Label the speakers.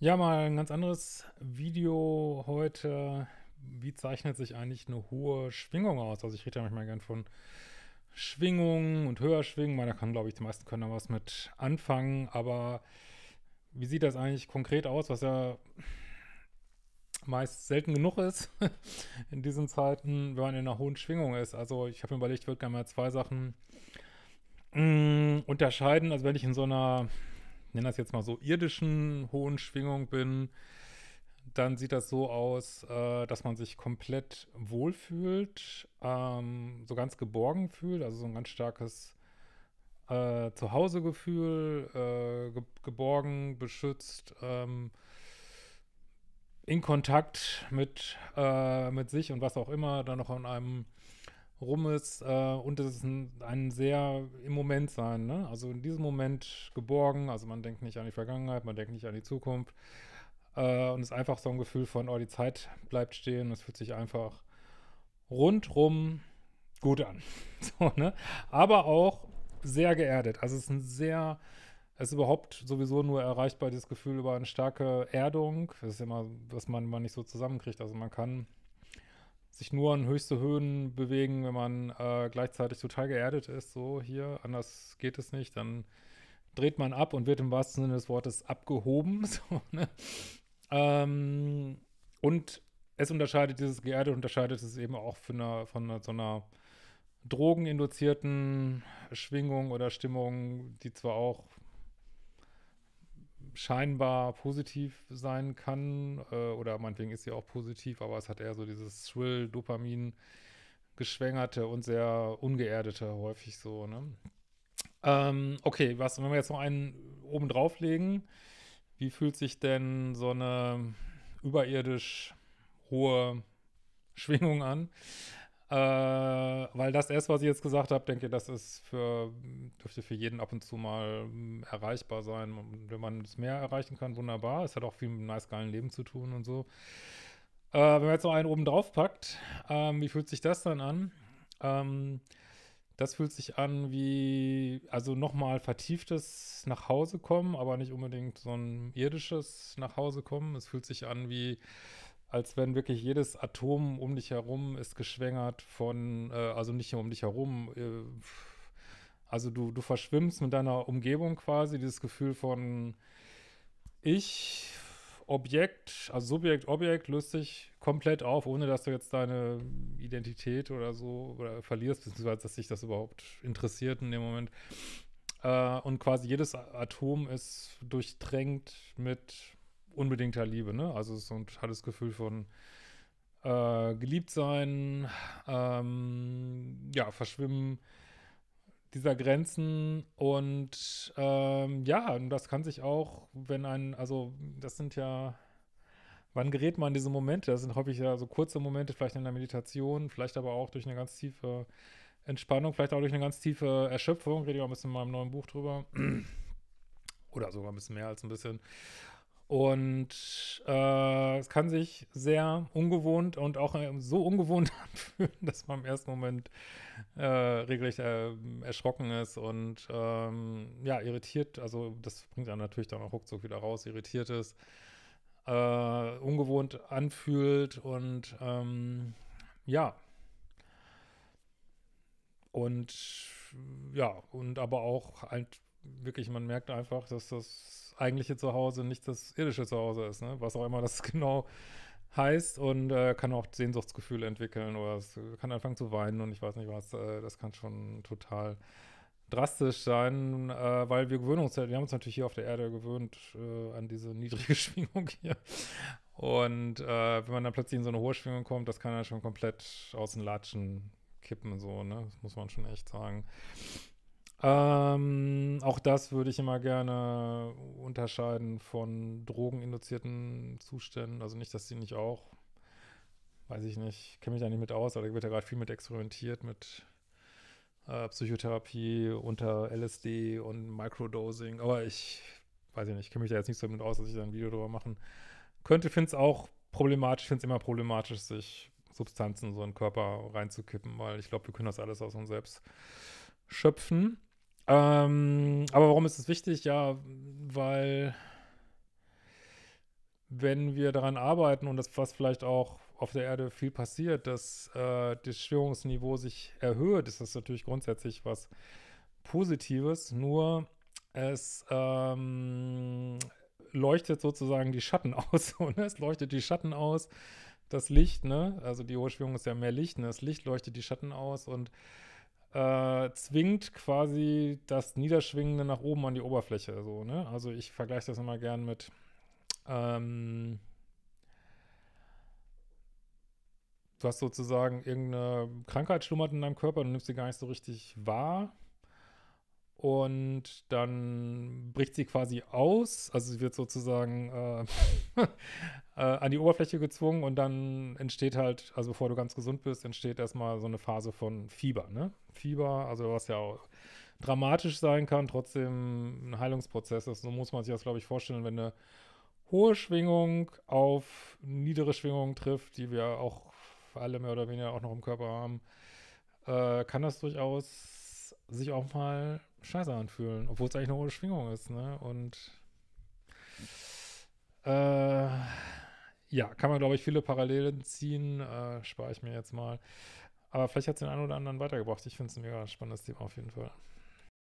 Speaker 1: Ja, mal ein ganz anderes Video heute. Wie zeichnet sich eigentlich eine hohe Schwingung aus? Also ich rede ja manchmal gern von Schwingungen und Höherschwingen, weil da kann, glaube ich, die meisten können da was mit anfangen. Aber wie sieht das eigentlich konkret aus, was ja meist selten genug ist in diesen Zeiten, wenn man in einer hohen Schwingung ist? Also ich habe mir überlegt, ich würde gerne mal zwei Sachen mh, mm, unterscheiden. Also wenn ich in so einer nenne das jetzt mal so, irdischen hohen Schwingung bin, dann sieht das so aus, äh, dass man sich komplett wohlfühlt, ähm, so ganz geborgen fühlt, also so ein ganz starkes äh, Zuhausegefühl, äh, ge geborgen, beschützt, ähm, in Kontakt mit, äh, mit sich und was auch immer, dann noch an einem rum ist äh, und es ist ein, ein, sehr im Moment sein, ne? Also in diesem Moment geborgen, also man denkt nicht an die Vergangenheit, man denkt nicht an die Zukunft äh, und es ist einfach so ein Gefühl von, oh, die Zeit bleibt stehen, es fühlt sich einfach rundrum gut an, so, ne? Aber auch sehr geerdet, also es ist ein sehr es ist überhaupt sowieso nur erreichbar, dieses Gefühl über eine starke Erdung. Das ist immer, was man, man nicht so zusammenkriegt. Also man kann sich nur an höchste Höhen bewegen, wenn man äh, gleichzeitig total geerdet ist, so hier, anders geht es nicht, dann dreht man ab und wird im wahrsten Sinne des Wortes abgehoben. So, ne? ähm, und es unterscheidet dieses geerdet, unterscheidet es eben auch von, einer, von einer, so einer drogeninduzierten Schwingung oder Stimmung, die zwar auch scheinbar positiv sein kann äh, oder meinetwegen ist sie auch positiv, aber es hat eher so dieses Thrill, Dopamin geschwängerte und sehr ungeerdete häufig so, ne? Ähm, okay, was, wenn wir jetzt noch einen oben drauf legen, wie fühlt sich denn so eine überirdisch hohe Schwingung an? Äh, weil das erste, was ich jetzt gesagt habe, denke ich, das ist für, dürfte für jeden ab und zu mal mh, mm, erreichbar sein. Und wenn man das mehr erreichen kann, wunderbar. Es hat auch viel mit einem nice geilen Leben zu tun und so. Äh, wenn man jetzt noch einen oben drauf packt, ähm, wie fühlt sich das dann an? Ähm, das fühlt sich an wie, also nochmal vertieftes nach Hause kommen, aber nicht unbedingt so ein irdisches nach Hause kommen. Es fühlt sich an wie, als wenn wirklich jedes Atom um dich herum ist geschwängert von, äh, also nicht nur um dich herum, äh, also du, du verschwimmst mit deiner Umgebung quasi, dieses Gefühl von ich, Objekt, also Subjekt, Objekt löst sich komplett auf, ohne dass du jetzt deine Identität oder so oder verlierst, beziehungsweise dass dich das überhaupt interessiert in dem Moment. Äh, und quasi jedes Atom ist durchtränkt mit unbedingter Liebe, ne? Also so ein totales Gefühl von äh, geliebt sein, ähm, ja, verschwimmen dieser Grenzen und ähm, ja, und das kann sich auch, wenn ein, also das sind ja, wann gerät man in diese Momente? Das sind häufig ja so kurze Momente, vielleicht in der Meditation, vielleicht aber auch durch eine ganz tiefe Entspannung, vielleicht auch durch eine ganz tiefe Erschöpfung, rede ich auch ein bisschen in meinem neuen Buch drüber. Oder sogar ein bisschen mehr als ein bisschen. Und äh, es kann sich sehr ungewohnt und auch äh, so ungewohnt anfühlen, dass man im ersten Moment äh, regelrecht ähm, erschrocken ist und ähm, ja, irritiert. Also, das bringt dann natürlich dann auch ruckzuck wieder raus, irritiert ist, äh, ungewohnt anfühlt und ähm, ja. Und ja, und aber auch halt wirklich, man merkt einfach, dass das eigentliche Zuhause nicht das irdische Zuhause ist, ne? was auch immer das genau heißt und äh, kann auch Sehnsuchtsgefühle entwickeln oder es kann anfangen zu weinen und ich weiß nicht was, äh, das kann schon total drastisch sein, äh, weil wir gewöhnen uns, wir haben uns natürlich hier auf der Erde gewöhnt äh, an diese niedrige Schwingung hier und äh, wenn man dann plötzlich in so eine hohe Schwingung kommt, das kann ja schon komplett aus den Latschen kippen so, ne? Das muss man schon echt sagen. Ähm, auch das würde ich immer gerne unterscheiden von drogeninduzierten Zuständen. Also nicht, dass die nicht auch, weiß ich nicht, kenne mich da nicht mit aus, aber da wird ja gerade viel mit experimentiert, mit äh, Psychotherapie unter LSD und Microdosing. Aber ich weiß ich nicht, kenne mich da jetzt nicht so mit aus, dass ich da ein Video drüber machen könnte. Finde es auch problematisch, finde es immer problematisch, sich Substanzen so in den Körper reinzukippen, weil ich glaube, wir können das alles aus uns selbst schöpfen. Ähm, aber warum ist es wichtig? Ja, weil wenn wir daran arbeiten und das, was vielleicht auch auf der Erde viel passiert, dass äh, das Störungsniveau sich erhöht, ist das natürlich grundsätzlich was Positives, nur es ähm, leuchtet sozusagen die Schatten aus. Oder? Ne? Es leuchtet die Schatten aus, das Licht, ne? Also die hohe Schwingung ist ja mehr Licht, ne? Das Licht leuchtet die Schatten aus und äh, zwingt quasi das Niederschwingende nach oben an die Oberfläche. So, ne? Also ich vergleiche das immer gern mit ähm, du hast sozusagen irgendeine Krankheit schlummert in deinem Körper und du nimmst sie gar nicht so richtig wahr und dann bricht sie quasi aus, also sie wird sozusagen äh, äh, an die Oberfläche gezwungen und dann entsteht halt, also bevor du ganz gesund bist, entsteht erstmal so eine Phase von Fieber, ne? Fieber, also was ja auch dramatisch sein kann, trotzdem ein Heilungsprozess ist. So muss man sich das, glaube ich, vorstellen, wenn eine hohe Schwingung auf niedere Schwingungen trifft, die wir auch alle mehr oder weniger auch noch im Körper haben, äh, kann das durchaus sich auch mal scheiße anfühlen, obwohl es eigentlich eine hohe Schwingung ist, ne? Und äh, ja, kann man, glaube ich, viele Parallelen ziehen, äh, spare ich mir jetzt mal. Aber vielleicht hat es den einen oder anderen weitergebracht. Ich finde es ein mega spannendes Thema auf jeden Fall.